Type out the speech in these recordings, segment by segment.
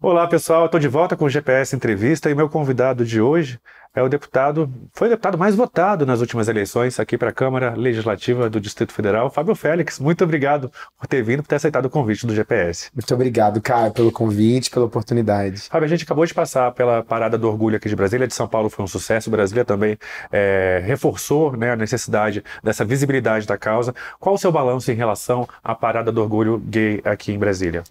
Olá pessoal, estou de volta com o GPS Entrevista e meu convidado de hoje é o deputado, foi o deputado mais votado nas últimas eleições aqui para a Câmara Legislativa do Distrito Federal, Fábio Félix. Muito obrigado por ter vindo, por ter aceitado o convite do GPS. Muito obrigado, Caio, pelo convite, pela oportunidade. Fábio, a gente acabou de passar pela Parada do Orgulho aqui de Brasília, de São Paulo foi um sucesso, Brasília também é, reforçou né, a necessidade dessa visibilidade da causa. Qual o seu balanço em relação à Parada do Orgulho Gay aqui em Brasília?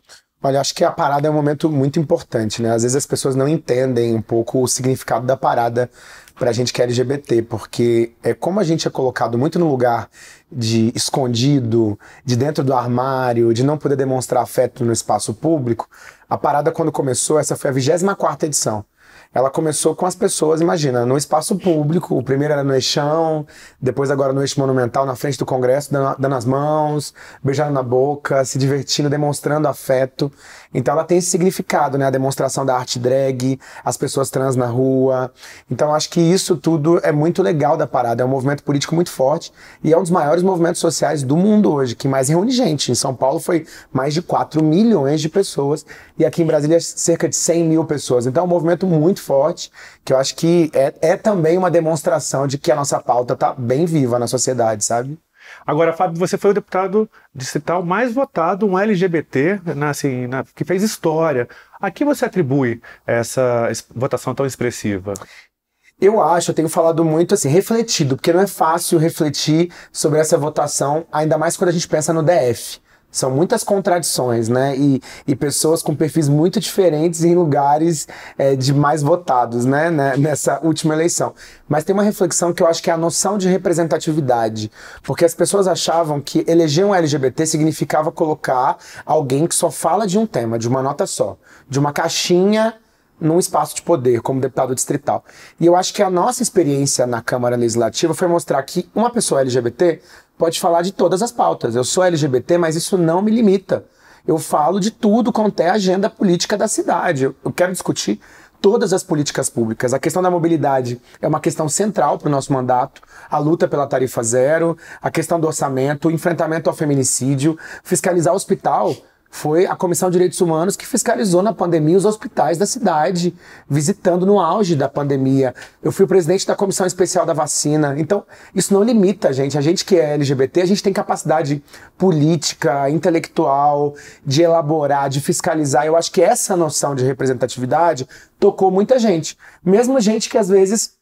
Olha, acho que a parada é um momento muito importante, né? Às vezes as pessoas não entendem um pouco o significado da parada pra gente que é LGBT, porque é como a gente é colocado muito no lugar de escondido, de dentro do armário, de não poder demonstrar afeto no espaço público. A parada quando começou, essa foi a 24ª edição ela começou com as pessoas, imagina, no espaço público. O primeiro era no Eixão, depois agora no Eixo Monumental, na frente do Congresso, dando, dando as mãos, beijando na boca, se divertindo, demonstrando afeto. Então ela tem esse significado, né? A demonstração da arte drag, as pessoas trans na rua. Então acho que isso tudo é muito legal da parada. É um movimento político muito forte e é um dos maiores movimentos sociais do mundo hoje, que mais reúne gente. Em São Paulo foi mais de 4 milhões de pessoas e aqui em Brasília cerca de 100 mil pessoas. Então é um movimento muito forte que eu acho que é, é também uma demonstração de que a nossa pauta tá bem viva na sociedade, sabe? Agora, Fábio, você foi o deputado distrital mais votado, um LGBT, na, né, assim, na, né, que fez história. A que você atribui essa votação tão expressiva? Eu acho, eu tenho falado muito assim, refletido, porque não é fácil refletir sobre essa votação, ainda mais quando a gente pensa no DF. São muitas contradições, né? E, e pessoas com perfis muito diferentes em lugares é, de mais votados, né? né? Nessa última eleição. Mas tem uma reflexão que eu acho que é a noção de representatividade. Porque as pessoas achavam que eleger um LGBT significava colocar alguém que só fala de um tema, de uma nota só, de uma caixinha num espaço de poder, como deputado distrital. E eu acho que a nossa experiência na Câmara Legislativa foi mostrar que uma pessoa LGBT pode falar de todas as pautas. Eu sou LGBT, mas isso não me limita. Eu falo de tudo quanto é a agenda política da cidade. Eu, eu quero discutir todas as políticas públicas. A questão da mobilidade é uma questão central para o nosso mandato. A luta pela tarifa zero, a questão do orçamento, o enfrentamento ao feminicídio, fiscalizar o hospital foi a Comissão de Direitos Humanos que fiscalizou na pandemia os hospitais da cidade, visitando no auge da pandemia. Eu fui o presidente da Comissão Especial da Vacina. Então, isso não limita a gente. A gente que é LGBT, a gente tem capacidade política, intelectual, de elaborar, de fiscalizar. Eu acho que essa noção de representatividade tocou muita gente. Mesmo gente que às vezes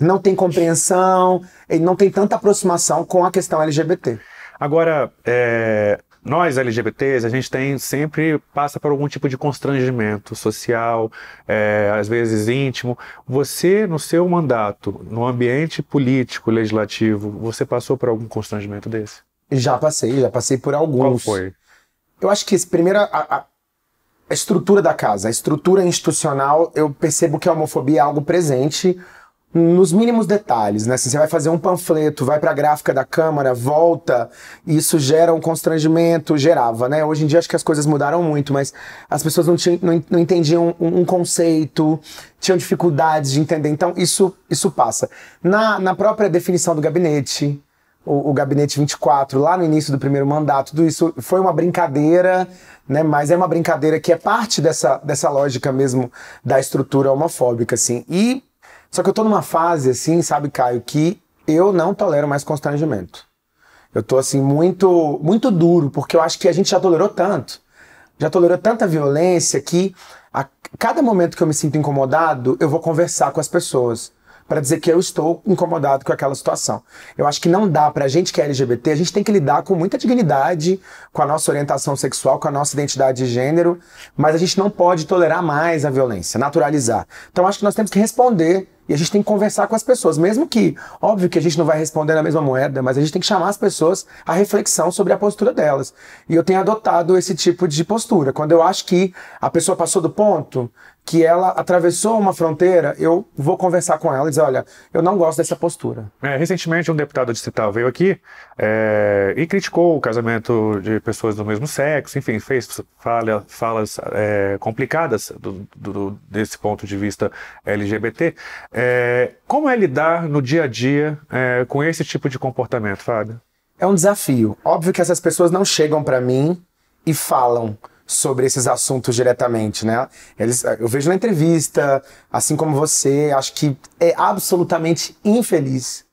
não tem compreensão, não tem tanta aproximação com a questão LGBT. Agora, é, nós LGBTs, a gente tem sempre passa por algum tipo de constrangimento social, é, às vezes íntimo. Você, no seu mandato, no ambiente político, legislativo, você passou por algum constrangimento desse? Já passei, já passei por alguns. Qual foi? Eu acho que, primeiro, a, a, a estrutura da casa, a estrutura institucional, eu percebo que a homofobia é algo presente nos mínimos detalhes, né? Assim, você vai fazer um panfleto, vai para a gráfica da câmara, volta, isso gera um constrangimento, gerava, né? Hoje em dia acho que as coisas mudaram muito, mas as pessoas não, tinham, não, não entendiam um, um, conceito, tinham dificuldades de entender. Então isso isso passa. Na, na própria definição do gabinete, o, o, gabinete 24 lá no início do primeiro mandato, tudo isso foi uma brincadeira, né? Mas é uma brincadeira que é parte dessa dessa lógica mesmo da estrutura homofóbica, assim. E só que eu tô numa fase, assim, sabe, Caio, que eu não tolero mais constrangimento. Eu tô, assim, muito, muito duro, porque eu acho que a gente já tolerou tanto. Já tolerou tanta violência que a cada momento que eu me sinto incomodado, eu vou conversar com as pessoas para dizer que eu estou incomodado com aquela situação. Eu acho que não dá para a gente que é LGBT, a gente tem que lidar com muita dignidade, com a nossa orientação sexual, com a nossa identidade de gênero, mas a gente não pode tolerar mais a violência, naturalizar. Então acho que nós temos que responder e a gente tem que conversar com as pessoas, mesmo que, óbvio que a gente não vai responder na mesma moeda, mas a gente tem que chamar as pessoas à reflexão sobre a postura delas. E eu tenho adotado esse tipo de postura. Quando eu acho que a pessoa passou do ponto, que ela atravessou uma fronteira, eu vou conversar com ela e dizer, olha, eu não gosto dessa postura. É, recentemente um deputado distrital veio aqui é, e criticou o casamento de pessoas do mesmo sexo, enfim, fez falha, falas é, complicadas do, do, desse ponto de vista LGBT. Eh, como é lidar no dia a dia com esse tipo de comportamento, Fábio? É um desafio. Óbvio que essas pessoas não chegam para mim e falam, sobre esses assuntos diretamente, né? Eles, eh, eu vejo na entrevista, assim como você, acho que é absolutamente infeliz.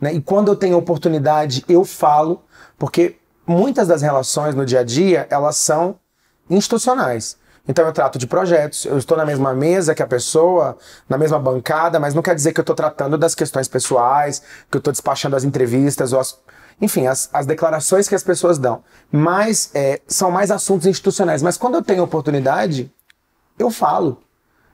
Né? E quando eu tenho oportunidade, eu falo, porque muitas das relações no dia a dia, elas são institucionais. Então eu trato de projetos, eu estou na mesma mesa que a pessoa, na mesma bancada, mas não quer dizer que eu estou tratando das questões pessoais, que eu estou despachando as entrevistas ou as, enfim, as, as declarações que as pessoas dão. Mas é, são mais assuntos institucionais. Mas quando eu tenho oportunidade, eu falo.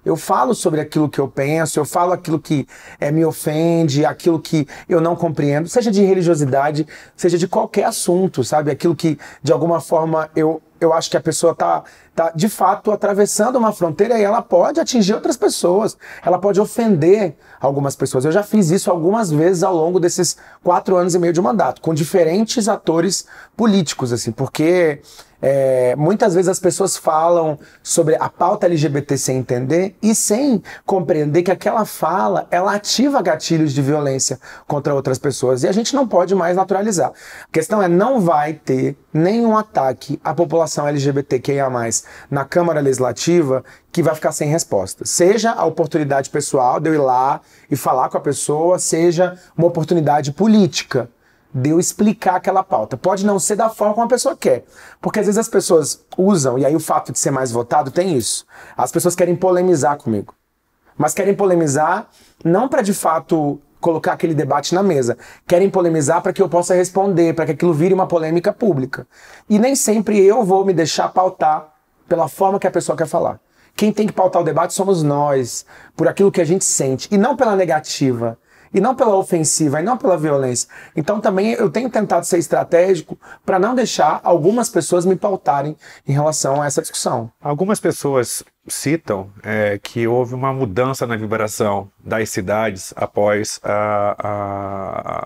Eu falo sobre aquilo que eu penso, eu falo aquilo que é, me ofende, aquilo que eu não compreendo, seja de religiosidade, seja de qualquer assunto, sabe? Aquilo que, de alguma forma, eu, eu acho que a pessoa está Tá, de fato, atravessando uma fronteira e ela pode atingir outras pessoas, ela pode ofender algumas pessoas. Eu já fiz isso algumas vezes ao longo desses quatro anos e meio de mandato, com diferentes atores políticos, assim, porque é, muitas vezes as pessoas falam sobre a pauta LGBT sem entender e sem compreender que aquela fala ela ativa gatilhos de violência contra outras pessoas e a gente não pode mais naturalizar. A questão é não vai ter nenhum ataque à população LGBTQIA+, na Câmara Legislativa que vai ficar sem resposta. Seja a oportunidade pessoal de eu ir lá e falar com a pessoa, seja uma oportunidade política de eu explicar aquela pauta. Pode não ser da forma como a pessoa quer. Porque às vezes as pessoas usam, e aí o fato de ser mais votado tem isso. As pessoas querem polemizar comigo. Mas querem polemizar não para de fato colocar aquele debate na mesa. Querem polemizar para que eu possa responder, para que aquilo vire uma polêmica pública. E nem sempre eu vou me deixar pautar pela forma que a pessoa quer falar. Quem tem que pautar o debate somos nós, por aquilo que a gente sente, e não pela negativa, e não pela ofensiva, e não pela violência. Então também eu tenho tentado ser estratégico para não deixar algumas pessoas me pautarem em relação a essa discussão. Algumas pessoas citam é, que houve uma mudança na vibração das cidades após a,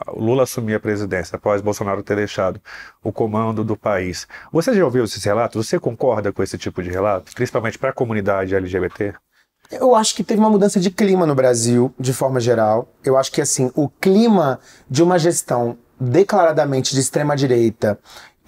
a Lula assumir a presidência, após Bolsonaro ter deixado o comando do país. Você já ouviu esses relatos? Você concorda com esse tipo de relato, principalmente para a comunidade LGBT? Eu acho que teve uma mudança de clima no Brasil, de forma geral. Eu acho que assim, o clima de uma gestão declaradamente de extrema direita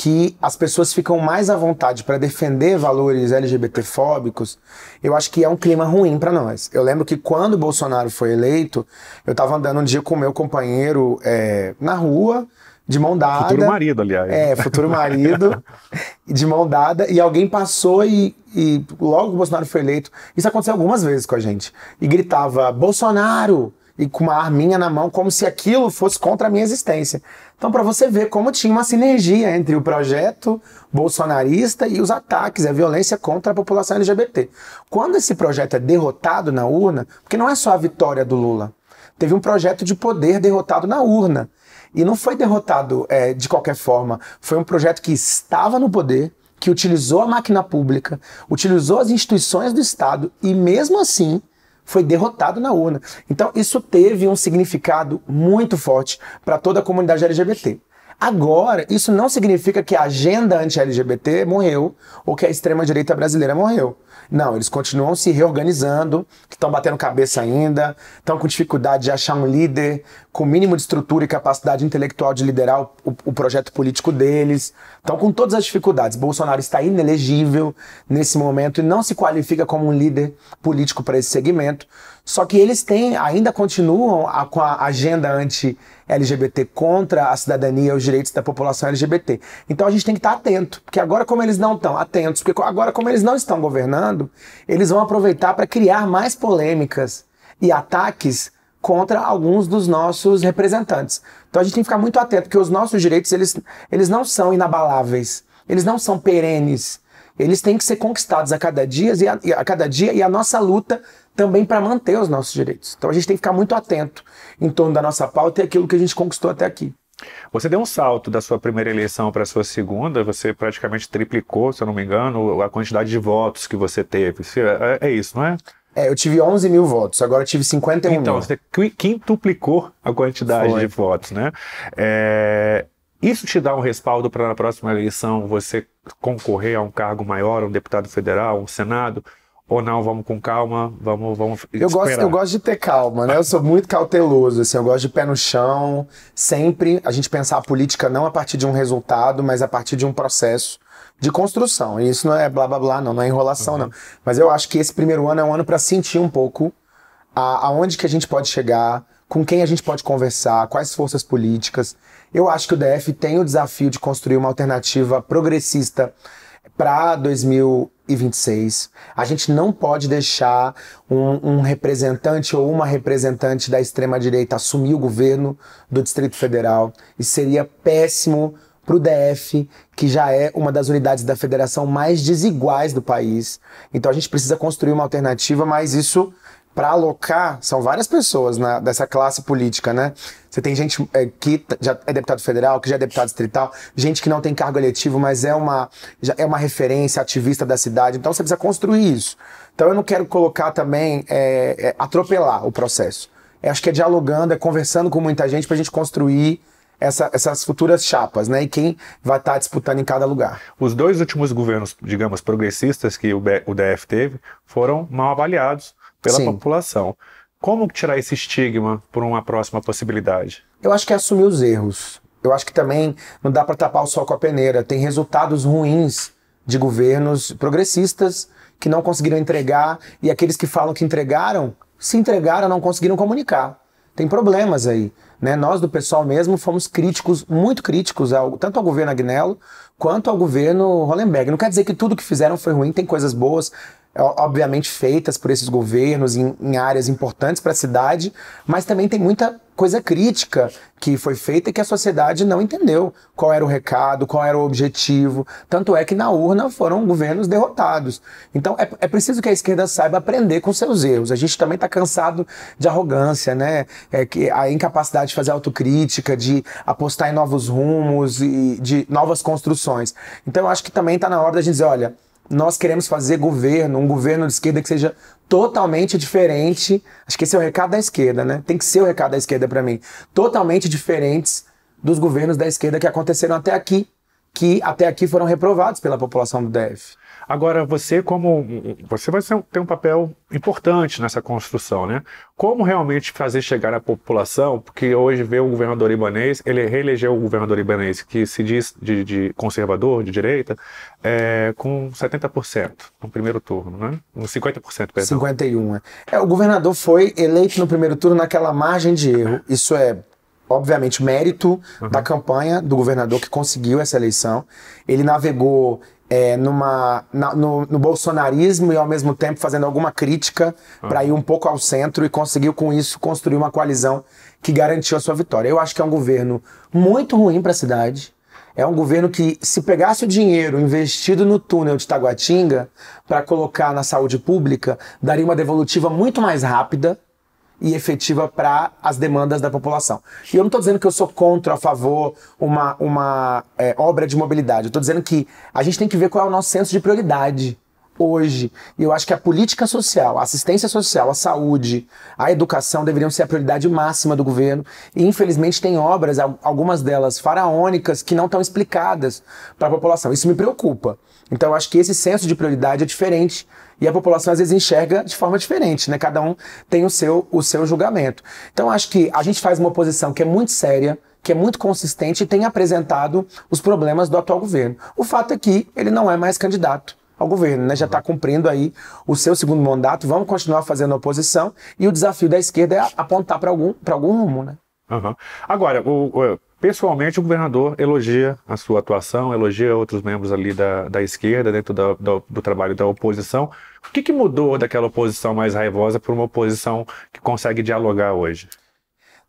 que as pessoas ficam mais à vontade para defender valores LGBTfóbicos, eu acho que é um clima ruim para nós. Eu lembro que quando o Bolsonaro foi eleito, eu estava andando um dia com o meu companheiro é, na rua, de mão dada. Futuro marido, aliás. É, futuro marido, de mão dada, e alguém passou e, e logo que o Bolsonaro foi eleito, isso aconteceu algumas vezes com a gente, e gritava: Bolsonaro! E com uma arminha na mão, como se aquilo fosse contra a minha existência. Então, para você ver como tinha uma sinergia entre o projeto bolsonarista e os ataques, a violência contra a população LGBT. Quando esse projeto é derrotado na urna, porque não é só a vitória do Lula, teve um projeto de poder derrotado na urna. E não foi derrotado é, de qualquer forma, foi um projeto que estava no poder, que utilizou a máquina pública, utilizou as instituições do Estado e, mesmo assim, foi derrotado na urna. Então isso teve um significado muito forte para toda a comunidade LGBT. Agora, isso não significa que a agenda anti-LGBT morreu ou que a extrema-direita brasileira morreu. Não, eles continuam se reorganizando, estão batendo cabeça ainda, estão com dificuldade de achar um líder, com o mínimo de estrutura e capacidade intelectual de liderar o, o, projeto político deles. Então, com todas as dificuldades, Bolsonaro está inelegível nesse momento e não se qualifica como um líder político para esse segmento. Só que eles têm, ainda continuam a, com a agenda anti-LGBT contra a cidadania e os direitos da população LGBT. Então a gente tem que estar atento, porque agora como eles não estão atentos, porque agora como eles não estão governando, eles vão aproveitar para criar mais polêmicas e ataques contra alguns dos nossos representantes. Então a gente tem que ficar muito atento, porque os nossos direitos, eles, eles não são inabaláveis, eles não são perenes, eles têm que ser conquistados a cada dia e a, e a cada dia e a nossa luta também para manter os nossos direitos. Então a gente tem que ficar muito atento em torno da nossa pauta e aquilo que a gente conquistou até aqui. Você deu um salto da sua primeira eleição para a sua segunda, você praticamente triplicou, se eu não me engano, a quantidade de votos que você teve. É, é isso, não é? É, eu tive 11 mil votos, agora tive 51 então, mil. Então, você quintuplicou a quantidade Foi. de votos, né? É, isso te dá um respaldo para na próxima eleição você concorrer a um cargo maior, um deputado federal, um senado? Ou não, vamos com calma, vamos, vamos. Eu esperar. gosto, eu gosto de ter calma, né? Eu sou muito cauteloso, assim, eu gosto de pé no chão, sempre a gente pensar a política não a partir de um resultado, mas a partir de um processo de construção. E isso não é blá blá blá, não, não é enrolação, uhum. não. Mas eu acho que esse primeiro ano é um ano para sentir um pouco a, aonde que a gente pode chegar, com quem a gente pode conversar, quais forças políticas. Eu acho que o DF tem o desafio de construir uma alternativa progressista para 2026. A gente não pode deixar um, um, representante ou uma representante da extrema-direita assumir o governo do Distrito Federal. Isso seria péssimo para o DF, que já é uma das unidades da federação mais desiguais do país. Então a gente precisa construir uma alternativa, mas isso para alocar, são várias pessoas dessa classe política, né? Você tem gente é, que já é deputado federal, que já é deputado distrital, gente que não tem cargo eletivo, mas é uma, já é uma referência ativista da cidade. Então você precisa construir isso. Então eu não quero colocar também, é, é, atropelar o processo. Eu acho que é dialogando, é conversando com muita gente para a gente construir essa, essas futuras chapas, né? E quem vai estar tá disputando em cada lugar. Os dois últimos governos, digamos, progressistas que o, o DF teve foram mal avaliados pela Sim. população. Como tirar esse estigma por uma próxima possibilidade? Eu acho que é assumir os erros. Eu acho que também não dá para tapar o sol com a peneira. Tem resultados ruins de governos progressistas que não conseguiram entregar e aqueles que falam que entregaram, se entregaram, não conseguiram comunicar. Tem problemas aí. Né? Nós do pessoal mesmo fomos críticos, muito críticos, ao, tanto ao governo Agnello quanto ao governo Hollenberg. Não quer dizer que tudo que fizeram foi ruim, tem coisas boas, é, obviamente feitas por esses governos em, em áreas importantes para a cidade, mas também tem muita coisa crítica que foi feita e que a sociedade não entendeu qual era o recado, qual era o objetivo. Tanto é que na urna foram governos derrotados. Então é, é preciso que a esquerda saiba aprender com seus erros. A gente também está cansado de arrogância, né? É, que a incapacidade de fazer autocrítica, de apostar em novos rumos e de novas construções. Então eu acho que também está na hora da gente dizer, olha, nós queremos fazer governo, um governo de esquerda que seja totalmente diferente. Acho que esse é o recado da esquerda, né? Tem que ser o recado da esquerda para mim. Totalmente diferentes dos governos da esquerda que aconteceram até aqui, que até aqui foram reprovados pela população do DF. Agora, você como você vai ter um papel importante nessa construção, né? Como realmente fazer chegar à população, porque hoje vê o governador ibanês ele reelegeu o governador ibanês que se diz de, de conservador, de direita, é, com 70% no primeiro turno, né? 50%, perdão. 51%. É. é, o governador foi eleito no primeiro turno naquela margem de erro. Isso é obviamente, mérito uhum. da campanha do governador que conseguiu essa eleição. Ele navegou é, numa, na, no, no, bolsonarismo e ao mesmo tempo fazendo alguma crítica ah. para ir um pouco ao centro e conseguiu com isso construir uma coalizão que garantiu a sua vitória. Eu acho que é um governo muito ruim para a cidade. É um governo que, se pegasse o dinheiro investido no túnel de Taguatinga para colocar na saúde pública, daria uma devolutiva muito mais rápida e efetiva para as demandas da população. E eu não estou dizendo que eu sou contra ou a favor uma, uma é, obra de mobilidade. Eu estou dizendo que a gente tem que ver qual é o nosso senso de prioridade hoje. E eu acho que a política social, a assistência social, a saúde, a educação deveriam ser a prioridade máxima do governo. E infelizmente tem obras, algumas delas faraônicas, que não estão explicadas para a população. Isso me preocupa. Então eu acho que esse senso de prioridade é diferente e a população às vezes enxerga de forma diferente, né? Cada um tem o seu o seu julgamento. Então acho que a gente faz uma oposição que é muito séria, que é muito consistente e tem apresentado os problemas do atual governo. O fato é que ele não é mais candidato ao governo, né? Já está uhum. cumprindo aí o seu segundo mandato, vamos continuar fazendo oposição e o desafio da esquerda é apontar para algum, algum rumo, né? Uhum. Agora, o, pessoalmente, o governador elogia a sua atuação, elogia outros membros ali da, da esquerda, dentro da, do, do, trabalho da oposição. O que, que mudou daquela oposição mais raivosa para uma oposição que consegue dialogar hoje?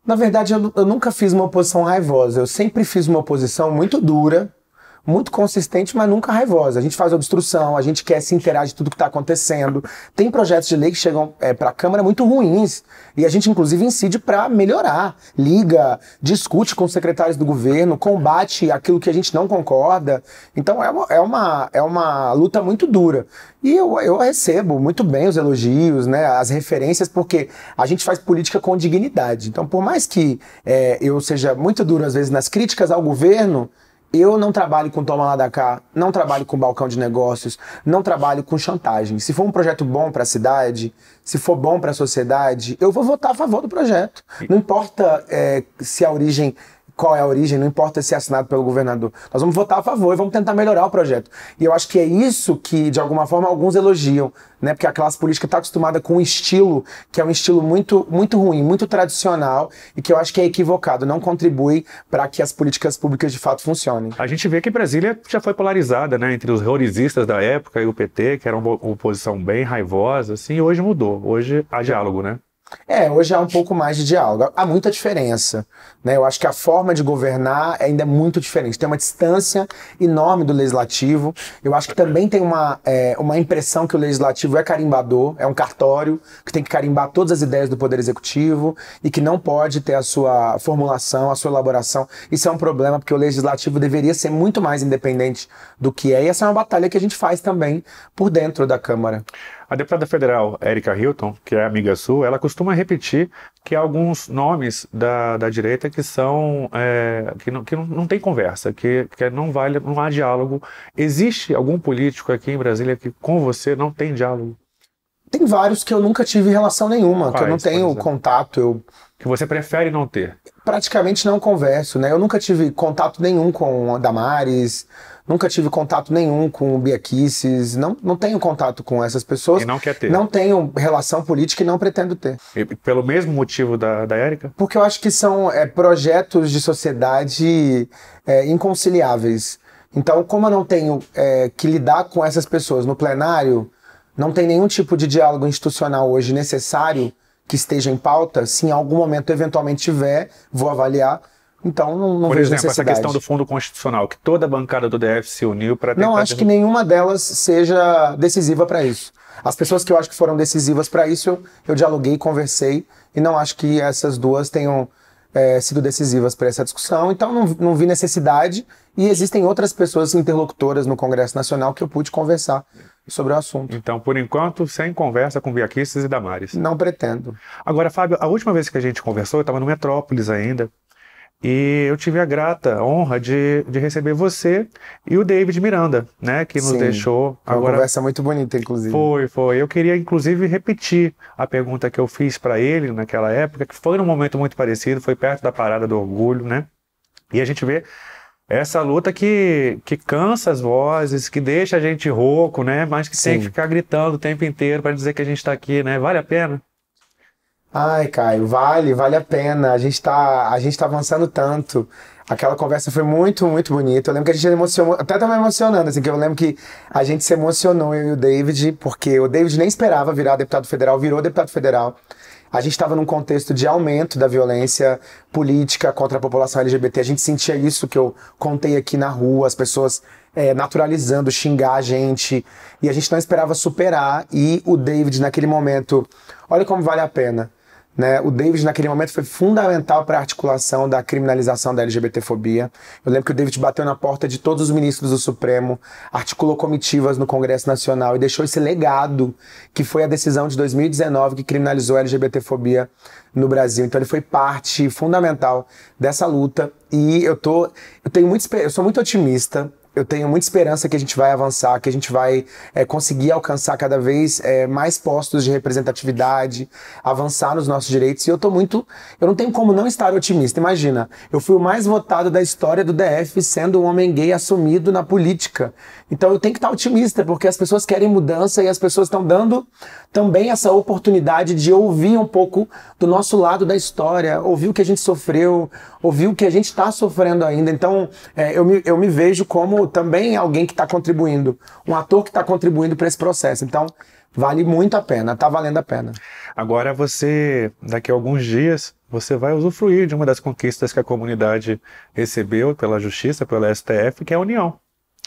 Na verdade, eu, eu nunca fiz uma oposição raivosa. Eu sempre fiz uma oposição muito dura, muito consistente, mas nunca raivosa. A gente faz obstrução, a gente quer se interar de tudo que está acontecendo. Tem projetos de lei que chegam é, para a Câmara muito ruins e a gente, inclusive, incide para melhorar. Liga, discute com os secretários do governo, combate aquilo que a gente não concorda. Então é uma, é uma, é uma luta muito dura. E eu, eu recebo muito bem os elogios, né, as referências, porque a gente faz política com dignidade. Então, por mais que é, eu seja muito duro, às vezes, nas críticas ao governo, eu não trabalho com toma lá da cá, não trabalho com balcão de negócios, não trabalho com chantagem. Se for um projeto bom para a cidade, se for bom para a sociedade, eu vou votar a favor do projeto. Não importa é, se a origem qual é a origem, não importa se é assinado pelo governador. Nós vamos votar a favor e vamos tentar melhorar o projeto. E eu acho que é isso que, de alguma forma, alguns elogiam, né? Porque a classe política está acostumada com um estilo que é um estilo muito, muito ruim, muito tradicional e que eu acho que é equivocado, não contribui para que as políticas públicas de fato funcionem. A gente vê que Brasília já foi polarizada, né? Entre os reorizinhos da época e o PT, que era uma oposição bem raivosa, assim, e hoje mudou. Hoje há diálogo, né? É, hoje há um pouco mais de diálogo. Há muita diferença. Né? Eu acho que a forma de governar ainda é muito diferente. Tem uma distância enorme do legislativo. Eu acho que também tem uma, é, uma impressão que o legislativo é carimbador, é um cartório que tem que carimbar todas as ideias do Poder Executivo e que não pode ter a sua formulação, a sua elaboração. Isso é um problema, porque o legislativo deveria ser muito mais independente do que é. E essa é uma batalha que a gente faz também por dentro da Câmara. A deputada federal Érica Hilton, que é amiga sua, ela costuma repetir que há alguns nomes da, da direita que são é, que, não, que não, não tem conversa, que, que é, não vale, não há diálogo. Existe algum político aqui em Brasília que com você não tem diálogo? Tem vários que eu nunca tive relação nenhuma, Quais, que eu não tenho é. contato, eu que você prefere não ter? praticamente não converso, né? Eu nunca tive contato nenhum com a Damares, nunca tive contato nenhum com o Bia não, não tenho contato com essas pessoas. E não quer ter. Não tenho relação política e não pretendo ter. E pelo mesmo motivo da, da Érica? Porque eu acho que são é, projetos de sociedade é, inconciliáveis. Então, como eu não tenho é, que lidar com essas pessoas no plenário, não tem nenhum tipo de diálogo institucional hoje necessário que esteja em pauta, se em algum momento eventualmente tiver, vou avaliar. Então, não, não Por exemplo, essa questão do fundo constitucional, que toda a bancada do DF se uniu para tentar... Não acho que nenhuma delas seja decisiva para isso. As pessoas que eu acho que foram decisivas para isso, eu, eu dialoguei, conversei, e não acho que essas duas tenham é, sido decisivas para essa discussão, então não, não vi necessidade. E existem outras pessoas interlocutoras no Congresso Nacional que eu pude conversar sobre o assunto. Então, por enquanto, sem conversa com Biaquistas e Damares. Não pretendo. Agora, Fábio, a última vez que a gente conversou, eu estava no Metrópolis ainda, e eu tive a grata honra de, de receber você e o David Miranda, né? Que nos Sim, deixou. Foi agora... uma conversa muito bonita, inclusive. Foi, foi. Eu queria, inclusive, repetir a pergunta que eu fiz para ele naquela época, que foi num momento muito parecido, foi perto da parada do orgulho, né? E a gente vê essa luta que, que cansa as vozes, que deixa a gente rouco, né? Mas que Sim. tem que ficar gritando o tempo inteiro para dizer que a gente está aqui, né? Vale a pena? Ai, Caio, vale, vale a pena. A gente tá, a gente tá avançando tanto. Aquela conversa foi muito, muito bonita. Eu lembro que a gente emocionou, até tava emocionando, assim, que eu lembro que a gente se emocionou, eu e o David, porque o David nem esperava virar deputado federal, virou deputado federal. A gente estava num contexto de aumento da violência política contra a população LGBT. A gente sentia isso que eu contei aqui na rua, as pessoas é, naturalizando xingar a gente. E a gente não esperava superar. E o David, naquele momento, olha como vale a pena. Né? O David, naquele momento, foi fundamental para a articulação da criminalização da LGBTfobia. Eu lembro que o David bateu na porta de todos os ministros do Supremo, articulou comitivas no Congresso Nacional e deixou esse legado, que foi a decisão de 2019 que criminalizou a LGBTfobia no Brasil. Então ele foi parte fundamental dessa luta e eu tô eu tenho muito eu sou muito otimista eu tenho muita esperança que a gente vai avançar, que a gente vai é, conseguir alcançar cada vez é, mais postos de representatividade, avançar nos nossos direitos. E eu tô muito. Eu não tenho como não estar otimista. Imagina, eu fui o mais votado da história do DF sendo um homem gay assumido na política. Então eu tenho que estar otimista, porque as pessoas querem mudança e as pessoas estão dando também essa oportunidade de ouvir um pouco do nosso lado da história, ouvir o que a gente sofreu, ouvir o que a gente está sofrendo ainda. Então é, eu, me, eu me vejo como também é alguém que está contribuindo, um ator que está contribuindo para esse processo. Então, vale muito a pena, está valendo a pena. Agora você, daqui a alguns dias, você vai usufruir de uma das conquistas que a comunidade recebeu pela justiça, pela STF, que é a união.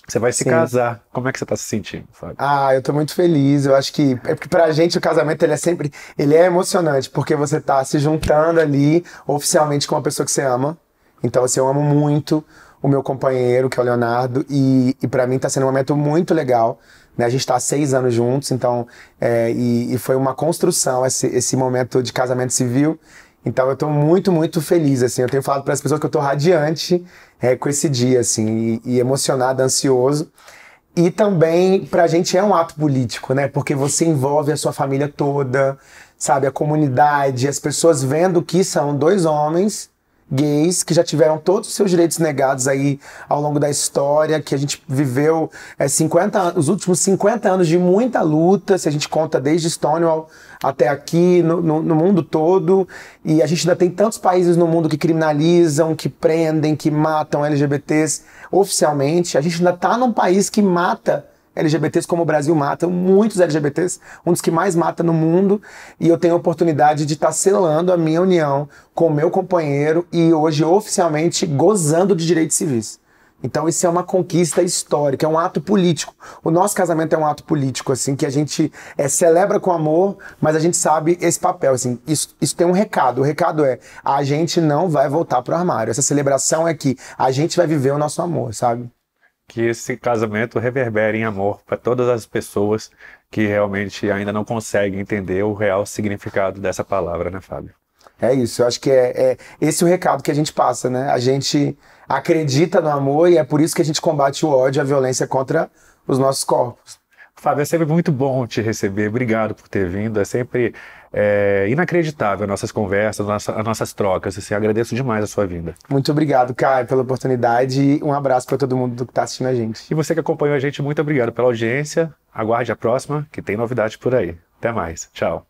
Você vai se Sim. casar. Como é que você está se sentindo, Fábio? Ah, eu estou muito feliz. Eu acho que é porque pra gente o casamento ele é sempre, ele é emocionante, porque você está se juntando ali oficialmente com uma pessoa que você ama. Então, assim, eu amo muito o meu companheiro, que é o Leonardo, e, e para mim está sendo um momento muito legal. Né? A gente está há seis anos juntos, então, é, e, e, foi uma construção esse, esse momento de casamento civil. Então eu estou muito, muito feliz, assim. Eu tenho falado para as pessoas que eu estou radiante é, com esse dia, assim, e, e emocionado, ansioso. E também, para a gente é um ato político, né? Porque você envolve a sua família toda, sabe? A comunidade, as pessoas vendo que são dois homens gays que já tiveram todos os seus direitos negados aí ao longo da história, que a gente viveu é, 50, os últimos 50 anos de muita luta, se a gente conta desde Stonewall até aqui, no, no, no mundo todo. E a gente ainda tem tantos países no mundo que criminalizam, que prendem, que matam LGBTs oficialmente. A gente ainda está num país que mata LGBTs, como o Brasil mata muitos LGBTs, um dos que mais mata no mundo, e eu tenho a oportunidade de estar tá selando a minha união com o meu companheiro e hoje oficialmente gozando de direitos civis. Então isso é uma conquista histórica, é um ato político. O nosso casamento é um ato político, assim, que a gente é, celebra com amor, mas a gente sabe esse papel, assim. Isso, isso tem um recado. O recado é: a gente não vai voltar pro armário. Essa celebração é que a gente vai viver o nosso amor, sabe? que esse casamento reverbere em amor para todas as pessoas que realmente ainda não conseguem entender o real significado dessa palavra, né, Fábio? É isso, eu acho que é, é esse é o recado que a gente passa, né? A gente acredita no amor e é por isso que a gente combate o ódio, a violência contra os nossos corpos. Fábio, é sempre muito bom te receber. Obrigado por ter vindo. É sempre é inacreditável nossas conversas, nossa, as nossas trocas. Assim, agradeço demais a sua vinda. Muito obrigado, Caio, pela oportunidade e um abraço para todo mundo que está assistindo a gente. E você que acompanhou a gente, muito obrigado pela audiência. Aguarde a próxima, que tem novidade por aí. Até mais. Tchau.